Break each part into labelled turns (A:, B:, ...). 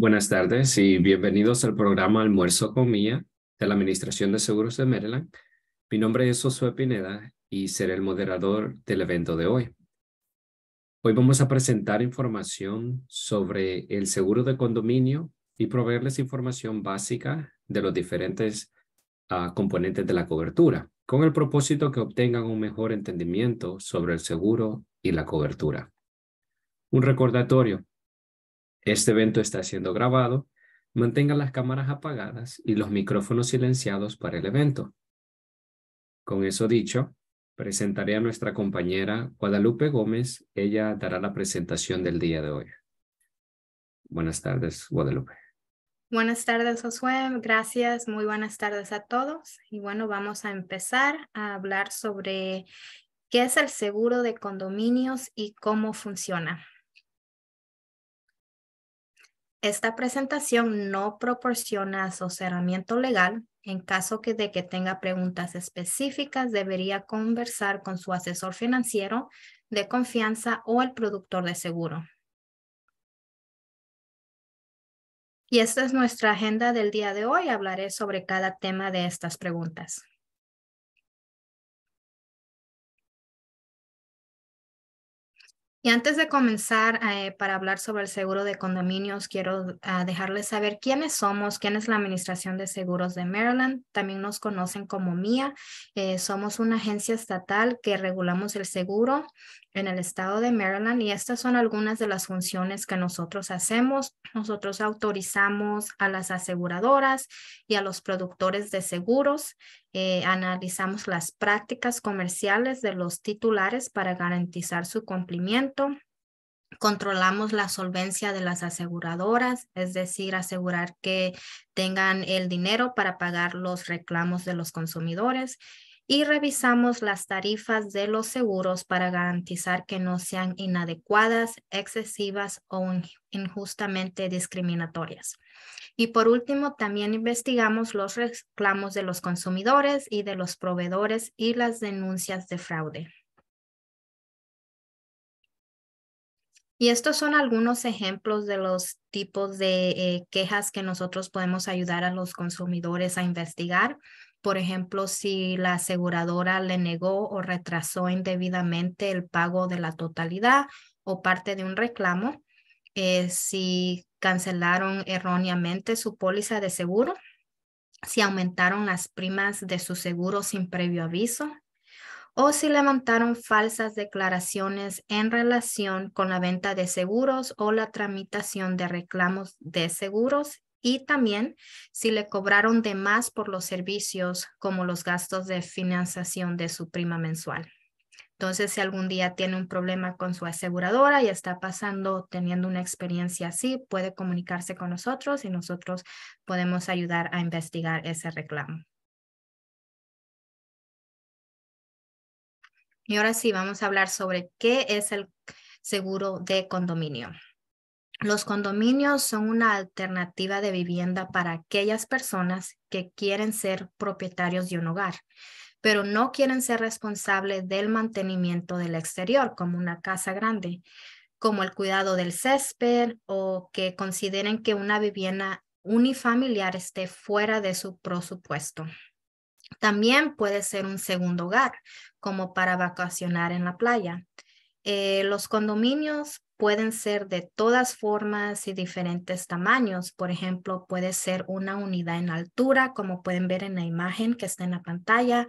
A: Buenas tardes y bienvenidos al programa Almuerzo con Mía de la
B: Administración de Seguros de Maryland. Mi nombre es Josué Pineda y seré el moderador del evento de hoy. Hoy vamos a presentar información sobre el seguro de condominio y proveerles información básica de los diferentes ah, componentes de la cobertura, con el propósito que obtengan un mejor entendimiento sobre el seguro y la cobertura. Un recordatorio, este evento está siendo grabado. mantenga las cámaras apagadas y los micrófonos silenciados para el evento. Con eso dicho, presentaré a nuestra compañera Guadalupe Gómez. Ella dará la presentación del día de hoy. Buenas tardes, Guadalupe.
C: Buenas tardes, Josué. Gracias. Muy buenas tardes a todos. Y bueno, vamos a empezar a hablar sobre qué es el seguro de condominios y cómo funciona. Esta presentación no proporciona asesoramiento legal. En caso de que tenga preguntas específicas, debería conversar con su asesor financiero de confianza o el productor de seguro. Y esta es nuestra agenda del día de hoy. Hablaré sobre cada tema
A: de estas preguntas.
C: Y antes de comenzar eh, para hablar sobre el seguro de condominios, quiero ah, dejarles saber quiénes somos, quién es la Administración de Seguros de Maryland. También nos conocen como MIA. Eh, somos una agencia estatal que regulamos el seguro en el estado de Maryland y estas son algunas de las funciones que nosotros hacemos. Nosotros autorizamos a las aseguradoras y a los productores de seguros, eh, analizamos las prácticas comerciales de los titulares para garantizar su cumplimiento, controlamos la solvencia de las aseguradoras, es decir, asegurar que tengan el dinero para pagar los reclamos de los consumidores y revisamos las tarifas de los seguros para garantizar que no sean inadecuadas, excesivas o injustamente discriminatorias. Y por último, también investigamos los reclamos de los consumidores y de los proveedores y las denuncias de fraude. Y estos son algunos ejemplos de los tipos de eh, quejas que nosotros podemos ayudar a los consumidores a investigar. Por ejemplo, si la aseguradora le negó o retrasó indebidamente el pago de la totalidad o parte de un reclamo, eh, si cancelaron erróneamente su póliza de seguro, si aumentaron las primas de su seguro sin previo aviso o si levantaron falsas declaraciones en relación con la venta de seguros o la tramitación de reclamos de seguros y también si le cobraron de más por los servicios como los gastos de financiación de su prima mensual. Entonces, si algún día tiene un problema con su aseguradora y está pasando, teniendo una experiencia así, puede comunicarse con nosotros y nosotros podemos ayudar a investigar ese reclamo.
A: Y ahora sí, vamos a hablar
C: sobre qué es el seguro de condominio. Los condominios son una alternativa de vivienda para aquellas personas que quieren ser propietarios de un hogar, pero no quieren ser responsables del mantenimiento del exterior, como una casa grande, como el cuidado del césped o que consideren que una vivienda unifamiliar esté fuera de su presupuesto. También puede ser un segundo hogar, como para vacacionar en la playa. Eh, los condominios pueden ser de todas formas y diferentes tamaños. Por ejemplo, puede ser una unidad en altura, como pueden ver en la imagen que está en la pantalla.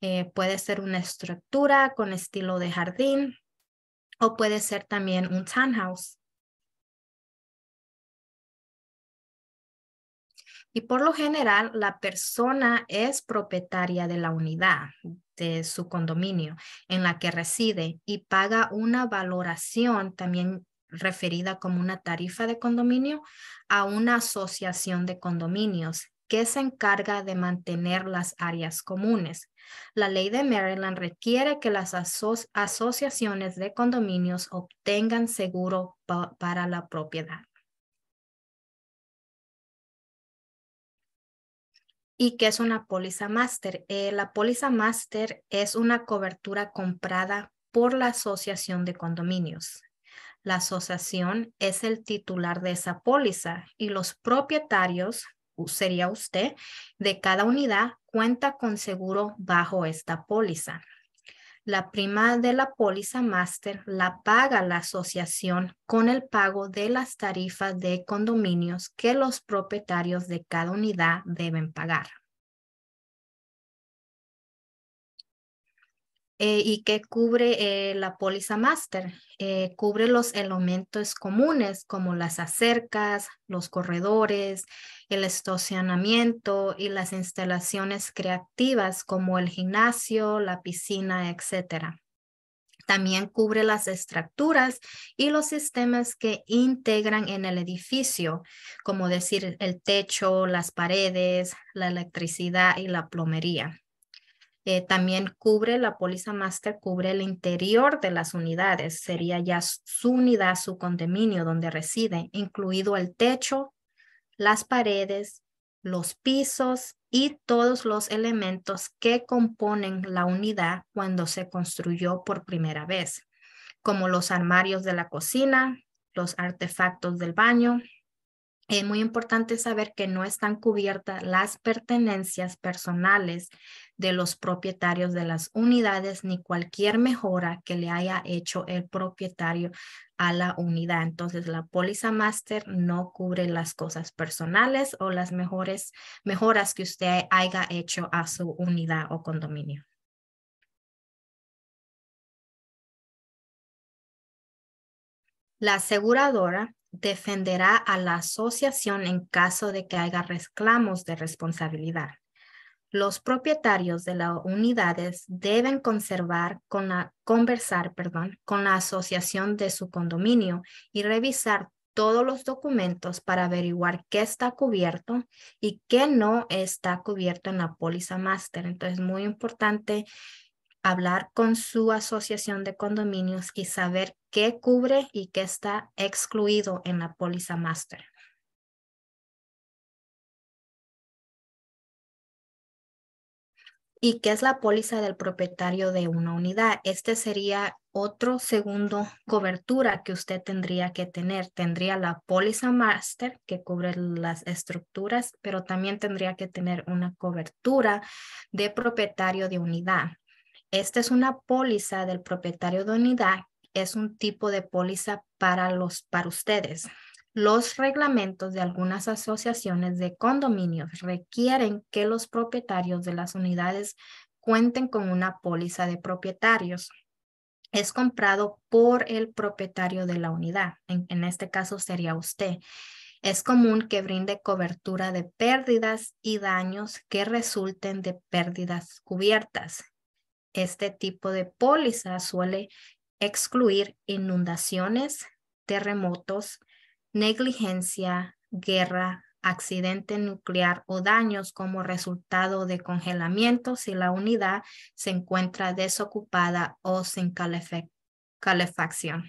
C: Eh, puede ser una estructura con estilo de jardín o puede ser también un townhouse. Y por lo general, la persona es propietaria de la unidad de su condominio en la que reside y paga una valoración también referida como una tarifa de condominio a una asociación de condominios que se encarga de mantener las áreas comunes. La ley de Maryland requiere que las asociaciones de condominios obtengan seguro para la propiedad.
A: ¿Y qué es una
C: póliza máster? Eh, la póliza máster es una cobertura comprada por la Asociación de Condominios. La asociación es el titular de esa póliza y los propietarios, sería usted, de cada unidad cuenta con seguro bajo esta póliza la prima de la póliza máster la paga la asociación con el pago de las tarifas de condominios que los propietarios de cada unidad deben pagar. Eh, y que cubre eh, la póliza máster. Eh, cubre los elementos comunes como las acercas, los corredores, el estacionamiento y las instalaciones creativas como el gimnasio, la piscina, etcétera. También cubre las estructuras y los sistemas que integran en el edificio, como decir el techo, las paredes, la electricidad y la plomería. Eh, también cubre la póliza master, cubre el interior de las unidades, sería ya su unidad, su condominio donde residen incluido el techo, las paredes, los pisos y todos los elementos que componen la unidad cuando se construyó por primera vez, como los armarios de la cocina, los artefactos del baño. Es muy importante saber que no están cubiertas las pertenencias personales de los propietarios de las unidades ni cualquier mejora que le haya hecho el propietario a la unidad. Entonces, la póliza master no cubre las cosas personales o las mejores mejoras que usted haya hecho a su unidad o condominio. La aseguradora defenderá a la asociación en caso de que haya reclamos de responsabilidad los propietarios de las unidades deben conservar con la, conversar perdón, con la asociación de su condominio y revisar todos los documentos para averiguar qué está cubierto y qué no está cubierto en la póliza máster. Entonces, es muy importante hablar con su asociación de condominios y saber qué cubre y qué está excluido en la póliza máster. ¿Y qué es la póliza del propietario de una unidad? Este sería otro segundo cobertura que usted tendría que tener. Tendría la póliza master que cubre las estructuras, pero también tendría que tener una cobertura de propietario de unidad. Esta es una póliza del propietario de unidad. Es un tipo de póliza para los para ustedes. Los reglamentos de algunas asociaciones de condominios requieren que los propietarios de las unidades cuenten con una póliza de propietarios. Es comprado por el propietario de la unidad, en, este caso sería usted. Es común que brinde cobertura de pérdidas y daños que resulten de pérdidas cubiertas. Este tipo de póliza suele excluir inundaciones, terremotos, negligencia, guerra, accidente nuclear o daños como resultado de congelamiento si la unidad se encuentra desocupada o sin
A: calefacción.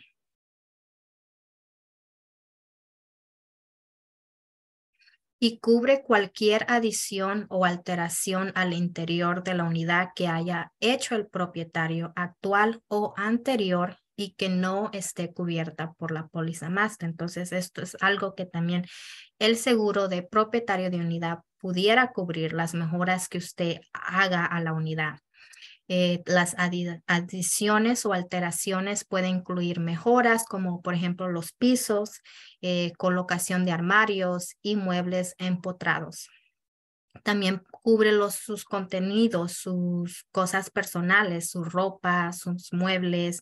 C: y cubre cualquier adición o alteración al interior de la unidad que haya hecho el propietario actual o anterior y que no esté cubierta por la póliza master. Entonces, esto es algo que también el seguro de propietario de unidad pudiera cubrir las mejoras que usted haga a la unidad. Eh, las adiciones o alteraciones pueden incluir mejoras como por ejemplo los pisos, eh, colocación de armarios y muebles empotrados. También cubre los, sus contenidos, sus cosas personales, su ropa, sus muebles,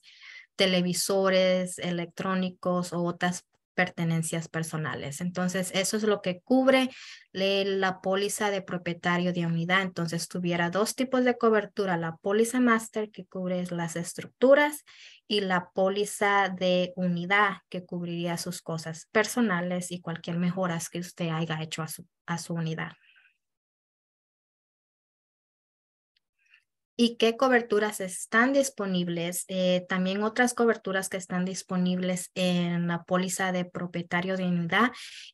C: televisores electrónicos o otras pertenencias personales. Entonces, eso es lo que cubre eh, la póliza de propietario de unidad. Entonces, tuviera dos tipos de cobertura, la póliza master que cubre las estructuras y la póliza de unidad que cubriría sus cosas personales y cualquier mejoras que usted haya hecho a su, a su unidad. y qué coberturas están disponibles. Eh, también otras coberturas que están disponibles en la póliza de propietario de unidad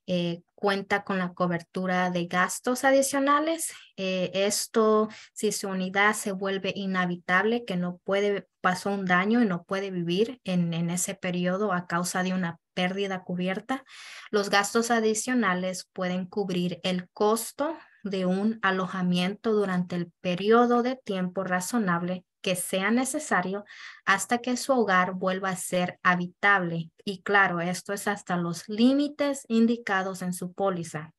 C: eh, cuenta con la cobertura de gastos adicionales. Eh, esto si su unidad se vuelve inhabitable, que no puede, pasó un daño y no puede vivir en, en ese periodo a causa de una pérdida cubierta. Los gastos adicionales pueden cubrir el costo de un alojamiento durante el periodo de tiempo razonable que sea necesario hasta que su hogar vuelva a ser habitable. Y claro, esto es hasta los límites indicados en su póliza.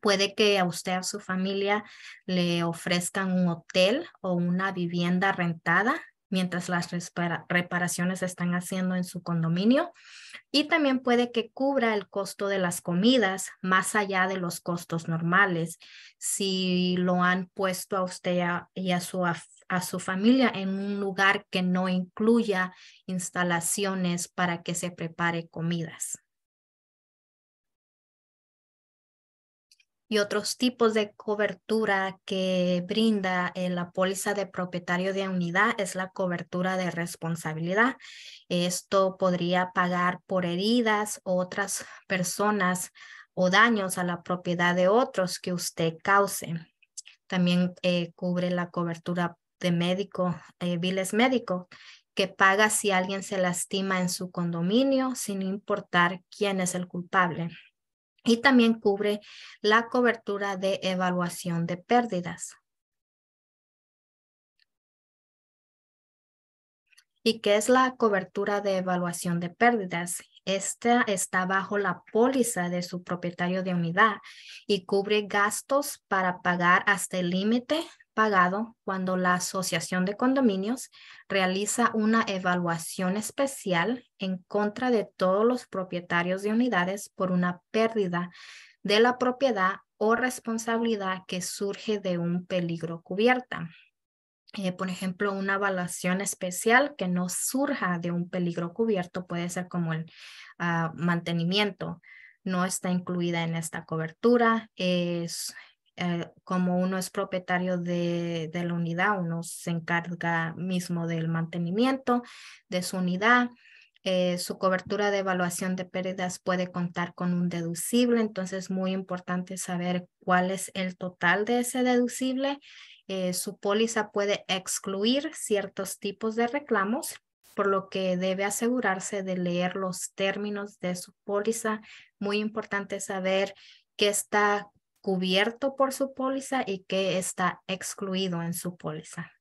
C: Puede que a usted o a su familia le ofrezcan un hotel o una vivienda rentada mientras las reparaciones se están haciendo en su condominio y también puede que cubra el costo de las comidas más allá de los costos normales si lo han puesto a usted y a su, a su familia en un lugar que no incluya instalaciones para que se prepare comidas. y otros tipos de cobertura que brinda eh, la póliza de propietario de unidad es la cobertura de responsabilidad. Esto podría pagar por heridas otras personas o daños a la propiedad de otros que usted cause. También eh, cubre la cobertura de médico, viles eh, médico, médico, que paga si alguien se lastima en su condominio, sin importar quién es el culpable y también cubre la cobertura de evaluación de pérdidas.
A: ¿Y qué es la
C: cobertura de evaluación de pérdidas? Esta está bajo la póliza de su propietario de unidad y cubre gastos para pagar hasta el límite pagado cuando la Asociación de Condominios realiza una evaluación especial en contra de todos los propietarios de unidades por una pérdida de la propiedad o responsabilidad que surge de un peligro cubierta. Eh, por ejemplo, una evaluación especial que no surja de un peligro cubierto puede ser como el ah, mantenimiento, no está incluida en esta cobertura, es eh, como uno es propietario de, la unidad, uno se encarga mismo del mantenimiento de su unidad. Eh, su cobertura de evaluación de pérdidas puede contar con un deducible, entonces es muy importante saber cuál es el total de ese deducible. Eh, su póliza puede excluir ciertos tipos de reclamos, por lo que debe asegurarse de leer los términos de su póliza. Muy importante saber qué está cubierto por su póliza y que está
A: excluido en su póliza.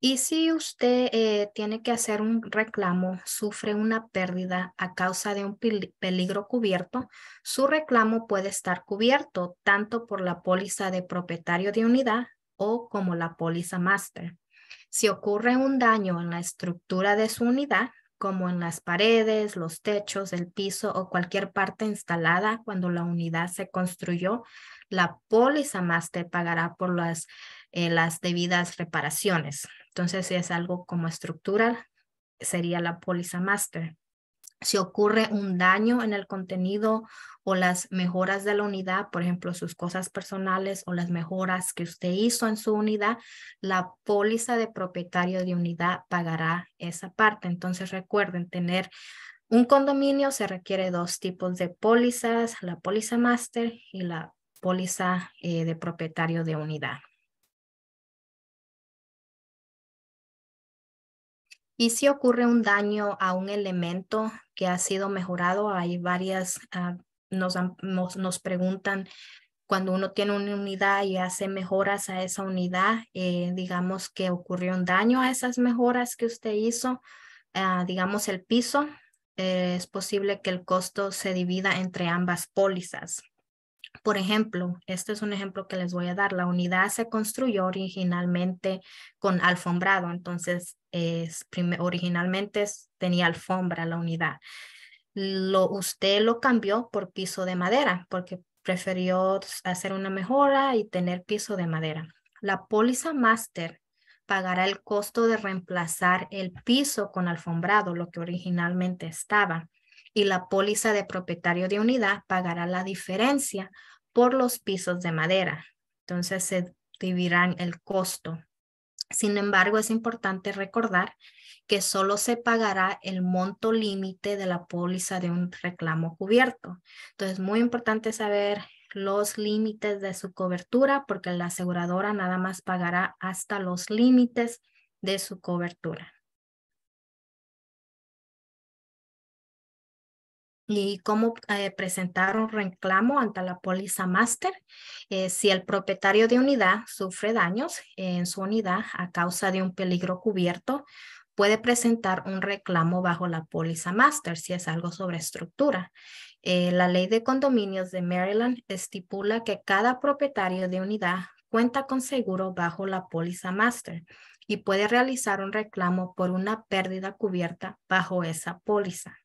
C: Y si usted eh, tiene que hacer un reclamo, sufre una pérdida a causa de un peligro cubierto, su reclamo puede estar cubierto tanto por la póliza de propietario de unidad o como la póliza master. Si ocurre un daño en la estructura de su unidad, como en las paredes, los techos, el piso o cualquier parte instalada cuando la unidad se construyó, la póliza master pagará por las, eh, las debidas reparaciones. Entonces, si es algo como estructural, sería la póliza master si ocurre un daño en el contenido o las mejoras de la unidad, por ejemplo, sus cosas personales o las mejoras que usted hizo en su unidad, la póliza de propietario de unidad pagará esa parte. Entonces recuerden tener un condominio, se requiere dos tipos de pólizas, la póliza máster y la póliza eh, de propietario de unidad. Y si ocurre un daño a un elemento que ha sido mejorado, hay varias, ah, nos, preguntan cuando uno tiene una unidad y hace mejoras a esa unidad, eh, digamos que ocurrió un daño a esas mejoras que usted hizo, ah, digamos el piso, eh, es posible que el costo se divida entre ambas pólizas. Por ejemplo, este es un ejemplo que les voy a dar. La unidad se construyó originalmente con alfombrado, entonces es, originalmente tenía alfombra la unidad. usted lo cambió por piso de madera porque prefirió hacer una mejora y tener piso de madera. La póliza master pagará el costo de reemplazar el piso con alfombrado, lo que originalmente estaba y la póliza de propietario de unidad pagará la diferencia por los pisos de madera. Entonces se dividirán el costo. Sin embargo, es importante recordar que solo se pagará el monto límite de la póliza de un reclamo cubierto. Entonces, muy importante saber los límites de su cobertura porque la aseguradora nada más pagará hasta los límites de su cobertura. y cómo eh, presentar un reclamo ante la póliza Master eh, si el propietario de unidad sufre daños en su unidad a causa de un peligro cubierto puede presentar un reclamo bajo la póliza Master si es algo sobre estructura. Eh, la ley de condominios de Maryland estipula que cada propietario de unidad cuenta con seguro bajo la póliza Master y puede realizar un reclamo por una pérdida cubierta bajo esa póliza.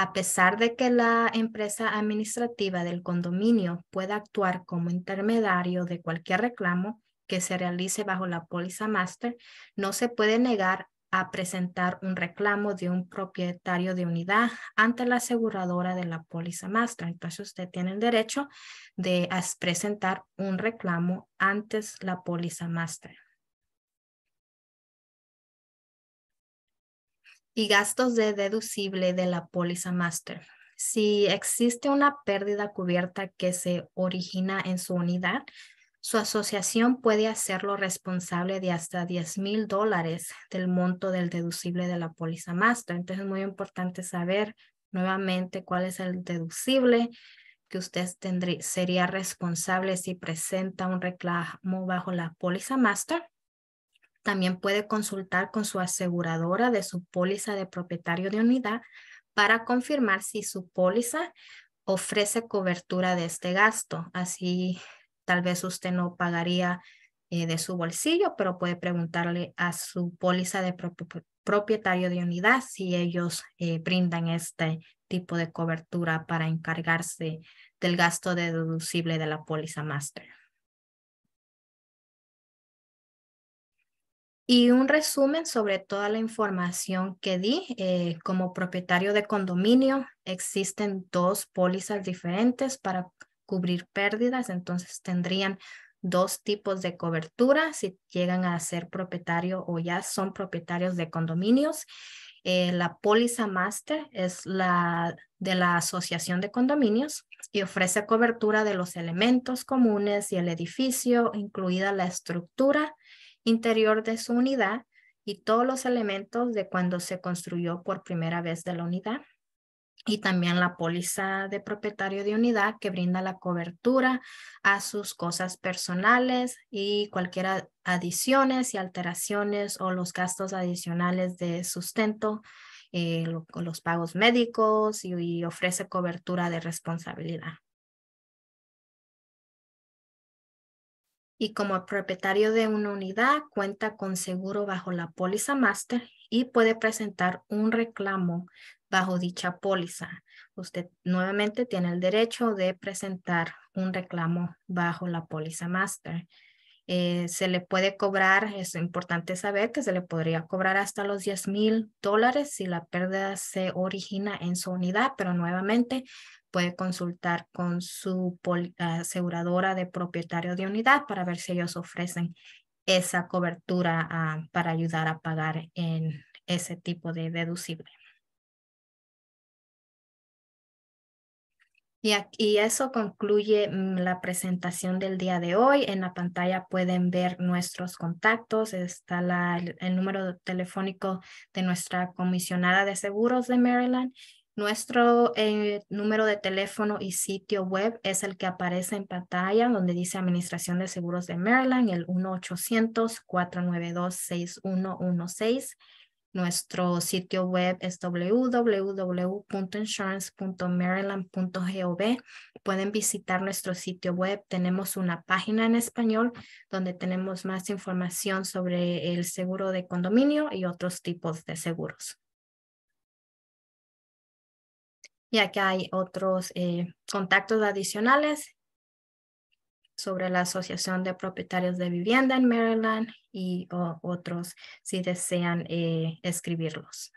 C: A pesar de que la empresa administrativa del condominio pueda actuar como intermediario de cualquier reclamo que se realice bajo la póliza Master, no se puede negar a presentar un reclamo de un propietario de unidad ante la aseguradora de la póliza master. Entonces usted tiene el derecho de presentar un reclamo antes la póliza master. y gastos de deducible de la póliza master. Si existe una pérdida cubierta que se origina en su unidad, su asociación puede hacerlo responsable de hasta 10 mil dólares del monto del deducible de la póliza master. Entonces es muy importante saber nuevamente cuál es el deducible que usted tendría, sería responsable si presenta un reclamo bajo la póliza master. También puede consultar con su aseguradora de su póliza de propietario de unidad para confirmar si su póliza ofrece cobertura de este gasto. Así tal vez usted no pagaría eh, de su bolsillo, pero puede preguntarle a su póliza de propietario de unidad si ellos eh, brindan este tipo de cobertura para encargarse del gasto deducible de la póliza Master. y un resumen sobre toda la información que di. Eh, como propietario de condominio, existen dos pólizas diferentes para cubrir pérdidas, entonces tendrían dos tipos de cobertura si llegan a ser propietario o ya son propietarios de condominios. Eh, la póliza master es la de la Asociación de Condominios y ofrece cobertura de los elementos comunes y el edificio, incluida la estructura interior de su unidad y todos los elementos de cuando se construyó por primera vez de la unidad y también la póliza de propietario de unidad que brinda la cobertura a sus cosas personales y cualquier adiciones y alteraciones o los gastos adicionales de sustento, eh, los pagos médicos y ofrece cobertura de responsabilidad. y como propietario de una unidad cuenta con seguro bajo la póliza Master y puede presentar un reclamo bajo dicha póliza. Usted nuevamente tiene el derecho de presentar un reclamo bajo la póliza Master. Eh, se le puede cobrar, es importante saber que se le podría cobrar hasta los 10 mil dólares si la pérdida se origina en su unidad, pero nuevamente puede consultar con su aseguradora de propietario de unidad para ver si ellos ofrecen esa cobertura ah, para ayudar a pagar en ese tipo de deducible. Y, eso concluye mm, la presentación del día de hoy. En la pantalla pueden ver nuestros contactos. Está el número telefónico de nuestra comisionada de seguros de Maryland nuestro eh, número de teléfono y sitio web es el que aparece en pantalla donde dice Administración de Seguros de Maryland, el 1-800-492-6116. Nuestro sitio web es www.insurance.maryland.gov. Pueden visitar nuestro sitio web. Tenemos una página en español donde tenemos más información sobre el seguro de condominio y otros tipos de seguros. Y aquí hay otros eh, contactos adicionales sobre la Asociación de Propietarios de Vivienda en Maryland y otros si desean eh, escribirlos.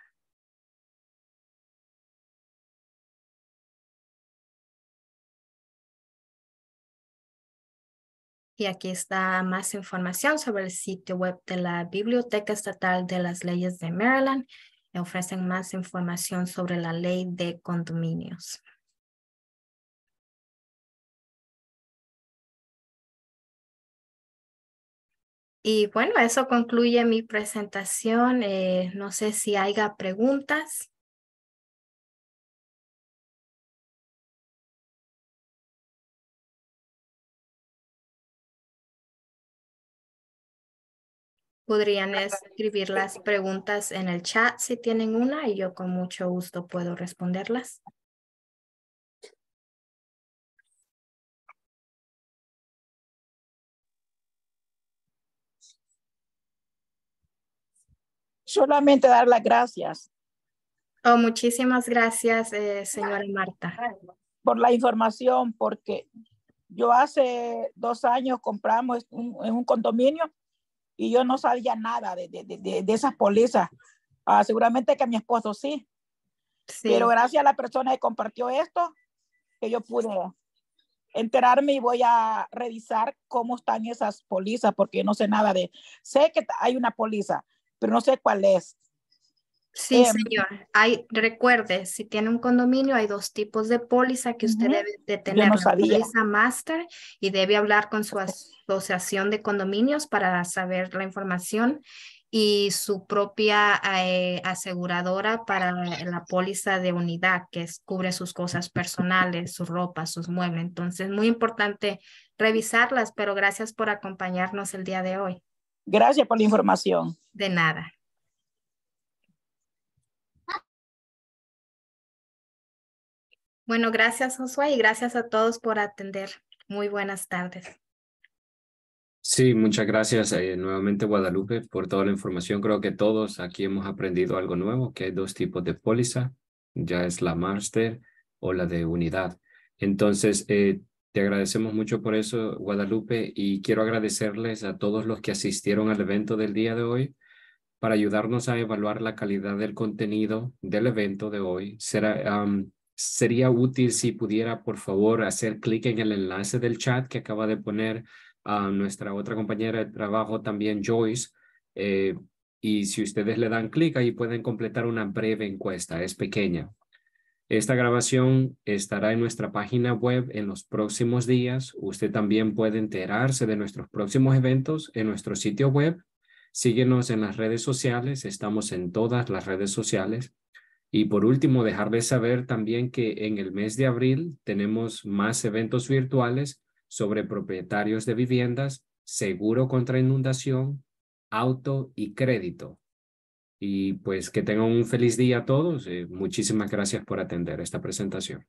C: Y aquí está más información sobre el sitio web de la Biblioteca Estatal de las Leyes de Maryland ofrecen más información sobre la ley de condominios.
A: Y bueno, eso concluye mi presentación. Eh, no sé si haya preguntas. podrían escribir las preguntas en el chat si tienen una y yo con mucho gusto puedo responderlas.
C: Solamente dar las gracias. Oh, muchísimas gracias, eh, señora Marta. Por la información, porque yo hace dos años compramos en un condominio y yo no sabía nada de, de, de,
B: de esas pólizas. Ah, seguramente que mi esposo sí. sí. Pero gracias
C: a la persona que compartió esto, que yo pude enterarme y voy a revisar cómo están esas pólizas, porque no sé nada de... Sé que hay una póliza, pero no sé cuál es. Sí, em, señor. recuerde, si tiene un condominio, hay dos tipos de póliza que usted debe de tener. la póliza master y debe hablar con su asociación de condominios para saber la información y su propia eh, aseguradora para la póliza de unidad que cubre sus cosas personales, su ropa, sus muebles. Entonces, muy importante revisarlas, pero gracias por acompañarnos el día de hoy. Gracias
A: por la información. De nada.
C: Bueno, gracias Josué y gracias a todos por atender. Muy buenas tardes.
B: Sí, muchas gracias eh, nuevamente Guadalupe por toda la información. Creo que todos aquí hemos aprendido algo nuevo, que hay dos tipos de póliza, ya es la máster o la de unidad. Entonces, eh, te agradecemos mucho por eso, Guadalupe, y quiero agradecerles a todos los que asistieron al evento del día de hoy para ayudarnos a evaluar la calidad del contenido del evento de hoy. Será, sería útil si pudiera, por favor, hacer clic en el enlace del chat que acaba de poner nuestra otra compañera de trabajo, también Joyce. Eh, y si ustedes le dan clic, ahí pueden completar una breve encuesta, es pequeña. Esta grabación estará en nuestra página web en los próximos días. Usted también puede enterarse de nuestros próximos eventos en nuestro sitio web. Síguenos en las redes sociales, estamos en todas las redes sociales. Y por último, dejarles saber también que en el mes de abril tenemos más eventos virtuales sobre propietarios de viviendas, seguro contra inundación, auto y crédito. Y pues que tengan un feliz día a todos. Eh,
A: muchísimas gracias por atender esta presentación.